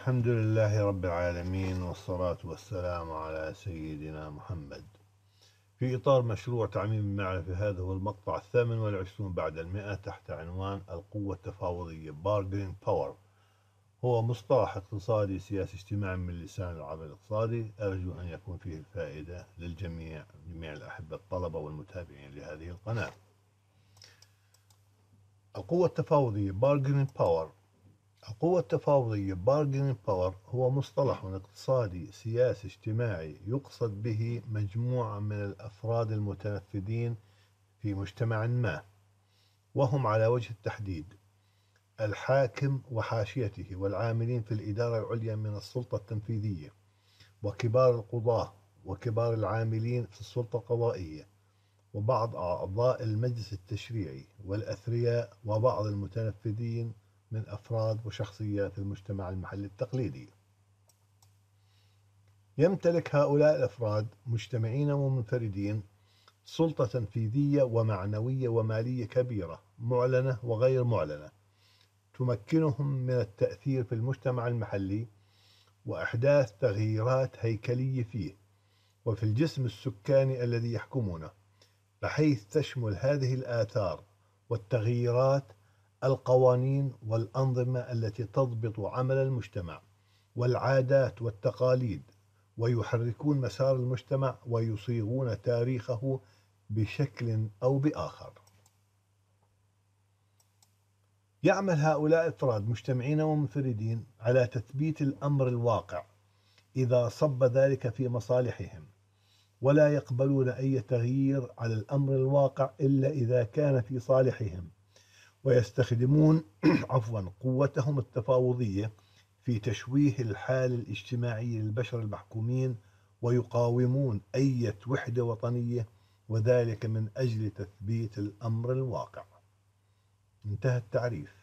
الحمد لله رب العالمين والصلاة والسلام على سيدنا محمد في إطار مشروع تعميم المعرفة هذا هو المقطع الثامن والعشرون بعد المئة تحت عنوان القوة التفاوضية bargaining power هو مصطلح اقتصادي سياسي اجتماعي من لسان العربي الاقتصادي أرجو أن يكون فيه الفائدة للجميع جميع الأحبة الطلبة والمتابعين لهذه القناة القوة التفاوضية bargaining power القوة التفاوضية bargaining power هو مصطلح اقتصادي سياسي اجتماعي يقصد به مجموعة من الأفراد المتنفذين في مجتمع ما وهم على وجه التحديد الحاكم وحاشيته والعاملين في الإدارة العليا من السلطة التنفيذية وكبار القضاة وكبار العاملين في السلطة القضائية وبعض أعضاء المجلس التشريعي والأثرياء وبعض المتنفذين من أفراد وشخصيات المجتمع المحلي التقليدي يمتلك هؤلاء الأفراد مجتمعين ومنفردين سلطة تنفيذية ومعنوية ومالية كبيرة معلنة وغير معلنة تمكنهم من التأثير في المجتمع المحلي وإحداث تغييرات هيكلية فيه وفي الجسم السكاني الذي يحكمونه بحيث تشمل هذه الآثار والتغييرات القوانين والأنظمة التي تضبط عمل المجتمع والعادات والتقاليد ويحركون مسار المجتمع ويصيغون تاريخه بشكل أو بآخر يعمل هؤلاء افراد مجتمعين ومنفردين على تثبيت الأمر الواقع إذا صب ذلك في مصالحهم ولا يقبلون أي تغيير على الأمر الواقع إلا إذا كان في صالحهم ويستخدمون عفوا قوتهم التفاوضية في تشويه الحال الاجتماعي للبشر المحكومين ويقاومون أي وحدة وطنية وذلك من أجل تثبيت الأمر الواقع انتهى التعريف